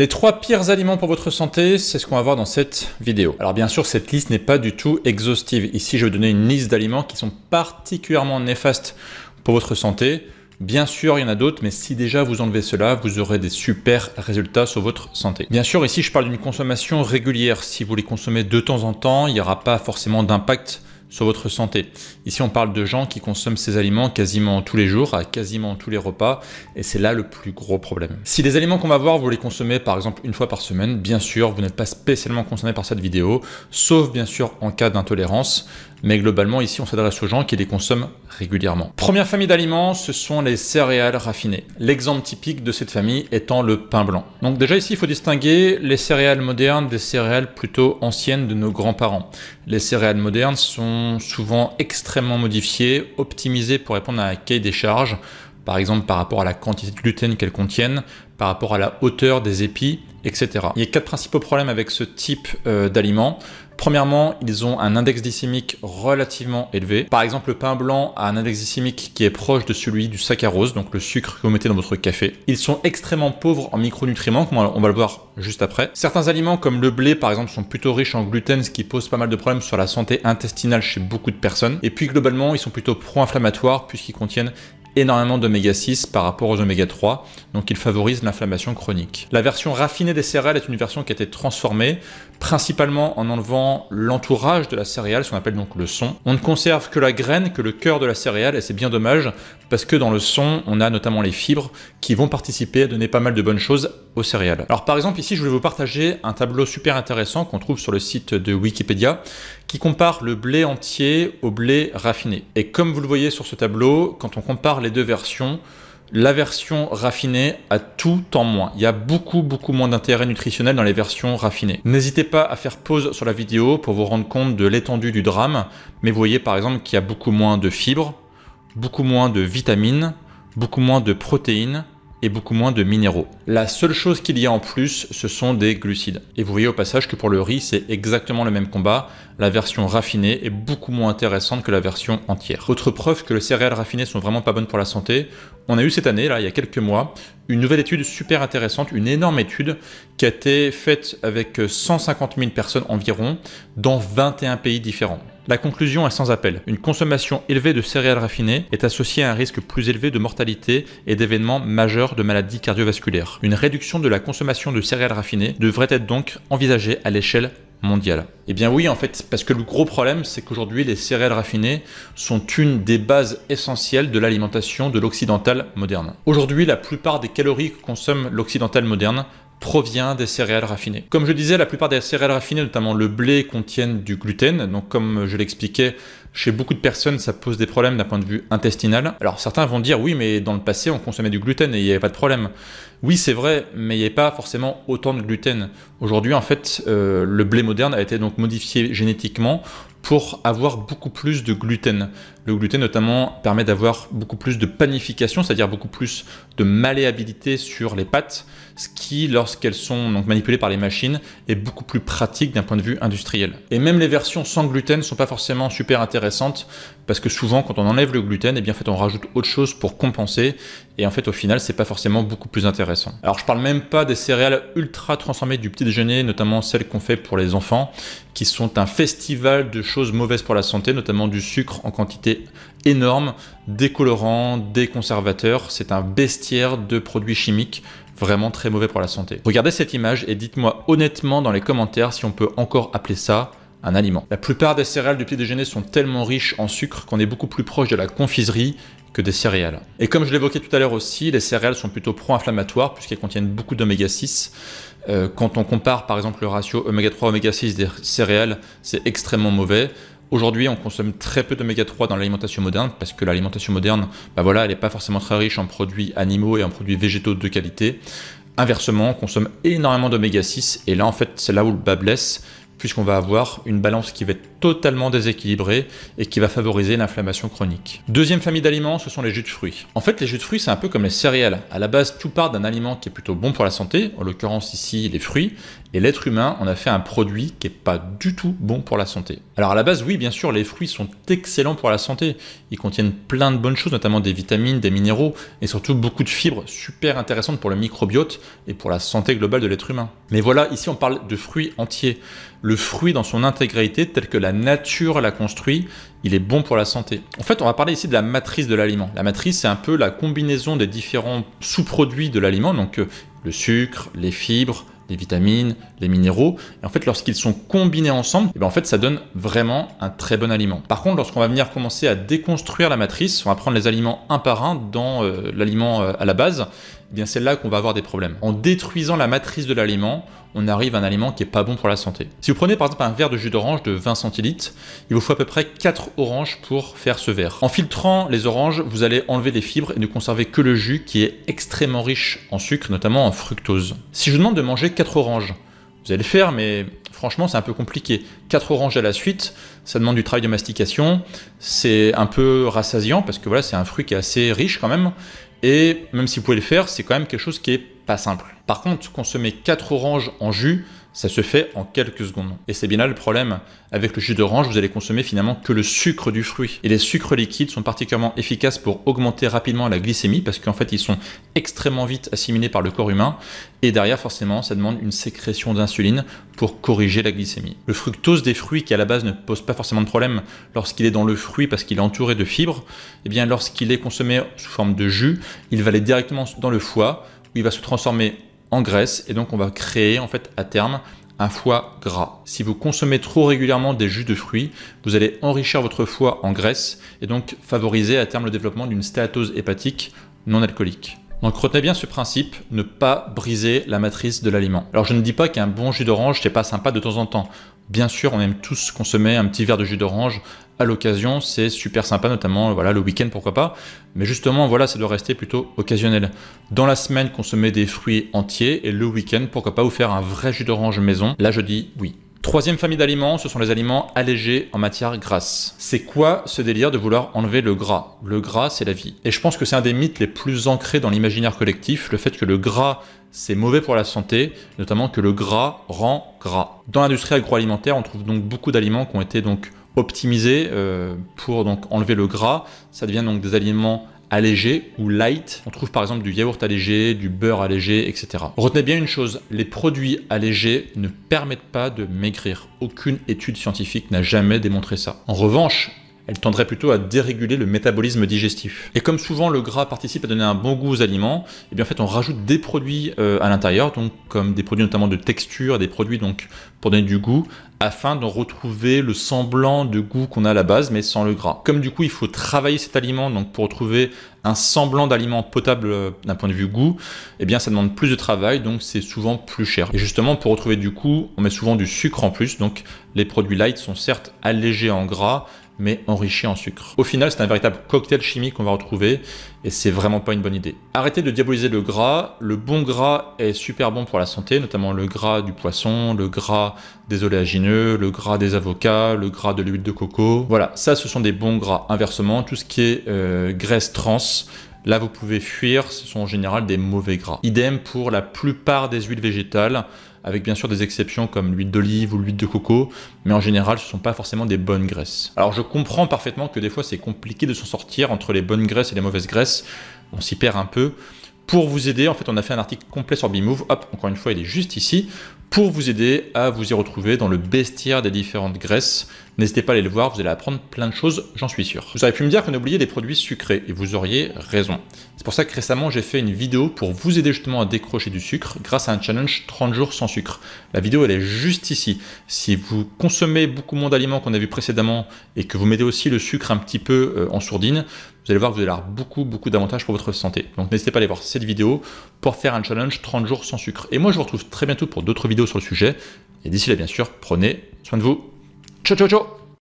Les trois pires aliments pour votre santé, c'est ce qu'on va voir dans cette vidéo. Alors bien sûr, cette liste n'est pas du tout exhaustive. Ici, je vais donner une liste d'aliments qui sont particulièrement néfastes pour votre santé. Bien sûr, il y en a d'autres, mais si déjà vous enlevez cela, vous aurez des super résultats sur votre santé. Bien sûr, ici, je parle d'une consommation régulière. Si vous les consommez de temps en temps, il n'y aura pas forcément d'impact sur votre santé. Ici, on parle de gens qui consomment ces aliments quasiment tous les jours, à quasiment tous les repas, et c'est là le plus gros problème. Si les aliments qu'on va voir, vous les consommez par exemple une fois par semaine, bien sûr, vous n'êtes pas spécialement concerné par cette vidéo, sauf bien sûr en cas d'intolérance mais globalement ici on s'adresse aux gens qui les consomment régulièrement. Première famille d'aliments, ce sont les céréales raffinées. L'exemple typique de cette famille étant le pain blanc. Donc déjà ici il faut distinguer les céréales modernes des céréales plutôt anciennes de nos grands-parents. Les céréales modernes sont souvent extrêmement modifiées, optimisées pour répondre à un cahier des charges, par exemple par rapport à la quantité de gluten qu'elles contiennent, par rapport à la hauteur des épis, etc. Il y a quatre principaux problèmes avec ce type euh, d'aliments. Premièrement, ils ont un index glycémique relativement élevé. Par exemple, le pain blanc a un index glycémique qui est proche de celui du saccharose, donc le sucre que vous mettez dans votre café. Ils sont extrêmement pauvres en micronutriments, comme on va le voir juste après. Certains aliments comme le blé, par exemple, sont plutôt riches en gluten, ce qui pose pas mal de problèmes sur la santé intestinale chez beaucoup de personnes. Et puis globalement, ils sont plutôt pro-inflammatoires puisqu'ils contiennent énormément d'oméga 6 par rapport aux oméga 3, donc il favorise l'inflammation chronique. La version raffinée des céréales est une version qui a été transformée, principalement en enlevant l'entourage de la céréale, ce qu'on appelle donc le son. On ne conserve que la graine, que le cœur de la céréale, et c'est bien dommage, parce que dans le son, on a notamment les fibres qui vont participer à donner pas mal de bonnes choses aux céréales. Alors par exemple, ici, je voulais vous partager un tableau super intéressant qu'on trouve sur le site de Wikipédia, qui compare le blé entier au blé raffiné. Et comme vous le voyez sur ce tableau, quand on compare les deux versions. La version raffinée a tout en moins. Il y a beaucoup, beaucoup moins d'intérêt nutritionnel dans les versions raffinées. N'hésitez pas à faire pause sur la vidéo pour vous rendre compte de l'étendue du drame, mais vous voyez par exemple qu'il y a beaucoup moins de fibres, beaucoup moins de vitamines, beaucoup moins de protéines, et beaucoup moins de minéraux. La seule chose qu'il y a en plus, ce sont des glucides. Et vous voyez au passage que pour le riz, c'est exactement le même combat. La version raffinée est beaucoup moins intéressante que la version entière. Autre preuve que les céréales raffinées sont vraiment pas bonnes pour la santé, on a eu cette année, là, il y a quelques mois, une nouvelle étude super intéressante, une énorme étude qui a été faite avec 150 000 personnes environ dans 21 pays différents. La conclusion est sans appel. Une consommation élevée de céréales raffinées est associée à un risque plus élevé de mortalité et d'événements majeurs de maladies cardiovasculaires. Une réduction de la consommation de céréales raffinées devrait être donc envisagée à l'échelle mondiale. Eh bien oui, en fait, parce que le gros problème, c'est qu'aujourd'hui, les céréales raffinées sont une des bases essentielles de l'alimentation de l'occidental moderne. Aujourd'hui, la plupart des calories que consomme l'occidental moderne provient des céréales raffinées. Comme je disais, la plupart des céréales raffinées, notamment le blé, contiennent du gluten. Donc comme je l'expliquais, chez beaucoup de personnes, ça pose des problèmes d'un point de vue intestinal. Alors certains vont dire oui, mais dans le passé, on consommait du gluten et il n'y avait pas de problème. Oui, c'est vrai, mais il n'y avait pas forcément autant de gluten. Aujourd'hui, en fait, euh, le blé moderne a été donc modifié génétiquement pour avoir beaucoup plus de gluten. Le gluten notamment permet d'avoir beaucoup plus de panification, c'est-à-dire beaucoup plus de malléabilité sur les pâtes, ce qui, lorsqu'elles sont donc manipulées par les machines, est beaucoup plus pratique d'un point de vue industriel. Et même les versions sans gluten ne sont pas forcément super intéressantes, parce que souvent, quand on enlève le gluten, et eh bien fait, on rajoute autre chose pour compenser, et en fait, au final, c'est pas forcément beaucoup plus intéressant. Alors, je parle même pas des céréales ultra transformées du petit déjeuner, notamment celles qu'on fait pour les enfants, qui sont un festival de choses mauvaises pour la santé, notamment du sucre en quantité énorme, des colorants, des conservateurs. C'est un bestiaire de produits chimiques vraiment très mauvais pour la santé. Regardez cette image et dites-moi honnêtement dans les commentaires si on peut encore appeler ça un aliment. La plupart des céréales du petit déjeuner sont tellement riches en sucre qu'on est beaucoup plus proche de la confiserie que des céréales. Et comme je l'évoquais tout à l'heure aussi, les céréales sont plutôt pro-inflammatoires puisqu'elles contiennent beaucoup d'oméga 6. Euh, quand on compare par exemple le ratio oméga 3-oméga 6 des céréales, c'est extrêmement mauvais. Aujourd'hui, on consomme très peu d'oméga 3 dans l'alimentation moderne parce que l'alimentation moderne, bah voilà, elle n'est pas forcément très riche en produits animaux et en produits végétaux de qualité. Inversement, on consomme énormément d'oméga 6 et là, en fait, c'est là où le bas blesse puisqu'on va avoir une balance qui va être totalement déséquilibrée et qui va favoriser l'inflammation chronique. Deuxième famille d'aliments, ce sont les jus de fruits. En fait, les jus de fruits, c'est un peu comme les céréales. À la base, tout part d'un aliment qui est plutôt bon pour la santé, en l'occurrence ici les fruits, et l'être humain on a fait un produit qui n'est pas du tout bon pour la santé. Alors à la base, oui, bien sûr, les fruits sont excellents pour la santé. Ils contiennent plein de bonnes choses, notamment des vitamines, des minéraux et surtout beaucoup de fibres super intéressantes pour le microbiote et pour la santé globale de l'être humain. Mais voilà, ici on parle de fruits entiers. Le fruit dans son intégralité, tel que la nature l'a construit, il est bon pour la santé. En fait, on va parler ici de la matrice de l'aliment. La matrice, c'est un peu la combinaison des différents sous-produits de l'aliment, donc euh, le sucre, les fibres, les vitamines, les minéraux. Et en fait, lorsqu'ils sont combinés ensemble, et eh ben, en fait, ça donne vraiment un très bon aliment. Par contre, lorsqu'on va venir commencer à déconstruire la matrice, on va prendre les aliments un par un dans euh, l'aliment euh, à la base, eh bien c'est là qu'on va avoir des problèmes. En détruisant la matrice de l'aliment, on arrive à un aliment qui est pas bon pour la santé. Si vous prenez par exemple un verre de jus d'orange de 20 centilitres, il vous faut à peu près 4 oranges pour faire ce verre. En filtrant les oranges, vous allez enlever les fibres et ne conserver que le jus qui est extrêmement riche en sucre, notamment en fructose. Si je vous demande de manger 4 oranges, vous allez le faire, mais franchement, c'est un peu compliqué. 4 oranges à la suite, ça demande du travail de mastication, c'est un peu rassasiant parce que voilà, c'est un fruit qui est assez riche quand même. Et même si vous pouvez le faire, c'est quand même quelque chose qui est pas simple. Par contre, consommer 4 oranges en jus, ça se fait en quelques secondes. Et c'est bien là le problème. Avec le jus d'orange, vous allez consommer finalement que le sucre du fruit. Et les sucres liquides sont particulièrement efficaces pour augmenter rapidement la glycémie parce qu'en fait, ils sont extrêmement vite assimilés par le corps humain. Et derrière, forcément, ça demande une sécrétion d'insuline pour corriger la glycémie. Le fructose des fruits, qui à la base ne pose pas forcément de problème lorsqu'il est dans le fruit parce qu'il est entouré de fibres, eh bien, lorsqu'il est consommé sous forme de jus, il va aller directement dans le foie où il va se transformer en en graisse et donc on va créer en fait à terme un foie gras. Si vous consommez trop régulièrement des jus de fruits, vous allez enrichir votre foie en graisse et donc favoriser à terme le développement d'une stéatose hépatique non alcoolique. Donc retenez bien ce principe, ne pas briser la matrice de l'aliment. Alors je ne dis pas qu'un bon jus d'orange, c'est pas sympa de temps en temps. Bien sûr, on aime tous consommer un petit verre de jus d'orange à l'occasion, c'est super sympa, notamment euh, voilà, le week-end, pourquoi pas. Mais justement, voilà, ça doit rester plutôt occasionnel. Dans la semaine, consommer des fruits entiers et le week-end, pourquoi pas vous faire un vrai jus d'orange maison. Là, je dis oui. Troisième famille d'aliments, ce sont les aliments allégés en matière grasse. C'est quoi ce délire de vouloir enlever le gras Le gras, c'est la vie. Et je pense que c'est un des mythes les plus ancrés dans l'imaginaire collectif, le fait que le gras, c'est mauvais pour la santé, notamment que le gras rend gras. Dans l'industrie agroalimentaire, on trouve donc beaucoup d'aliments qui ont été donc optimisés euh, pour donc enlever le gras. Ça devient donc des aliments allégés ou light. On trouve par exemple du yaourt allégé, du beurre allégé, etc. Retenez bien une chose, les produits allégés ne permettent pas de maigrir. Aucune étude scientifique n'a jamais démontré ça. En revanche, elle tendrait plutôt à déréguler le métabolisme digestif. Et comme souvent le gras participe à donner un bon goût aux aliments, et eh bien en fait on rajoute des produits euh, à l'intérieur, donc comme des produits notamment de texture, des produits donc pour donner du goût afin de retrouver le semblant de goût qu'on a à la base, mais sans le gras. Comme du coup, il faut travailler cet aliment, donc pour retrouver un semblant d'aliment potable euh, d'un point de vue goût, eh bien, ça demande plus de travail, donc c'est souvent plus cher. Et justement, pour retrouver du goût, on met souvent du sucre en plus, donc les produits light sont certes allégés en gras, mais enrichi en sucre. Au final, c'est un véritable cocktail chimique qu'on va retrouver et c'est vraiment pas une bonne idée. Arrêtez de diaboliser le gras. Le bon gras est super bon pour la santé, notamment le gras du poisson, le gras des oléagineux, le gras des avocats, le gras de l'huile de coco. Voilà, ça, ce sont des bons gras. Inversement, tout ce qui est euh, graisse trans, Là, vous pouvez fuir, ce sont en général des mauvais gras. Idem pour la plupart des huiles végétales, avec bien sûr des exceptions comme l'huile d'olive ou l'huile de coco, mais en général, ce ne sont pas forcément des bonnes graisses. Alors, je comprends parfaitement que des fois, c'est compliqué de s'en sortir entre les bonnes graisses et les mauvaises graisses, on s'y perd un peu. Pour vous aider, en fait, on a fait un article complet sur B-Move. Hop, encore une fois, il est juste ici pour vous aider à vous y retrouver dans le bestiaire des différentes graisses. N'hésitez pas à aller le voir, vous allez apprendre plein de choses, j'en suis sûr. Vous avez pu me dire qu'on oublié des produits sucrés, et vous auriez raison. C'est pour ça que récemment j'ai fait une vidéo pour vous aider justement à décrocher du sucre grâce à un challenge 30 jours sans sucre. La vidéo elle est juste ici. Si vous consommez beaucoup moins d'aliments qu'on a vu précédemment et que vous mettez aussi le sucre un petit peu euh, en sourdine, vous allez voir vous allez avoir beaucoup, beaucoup d'avantages pour votre santé. Donc n'hésitez pas à aller voir cette vidéo pour faire un challenge 30 jours sans sucre. Et moi, je vous retrouve très bientôt pour d'autres vidéos sur le sujet. Et d'ici là, bien sûr, prenez soin de vous. Ciao, ciao, ciao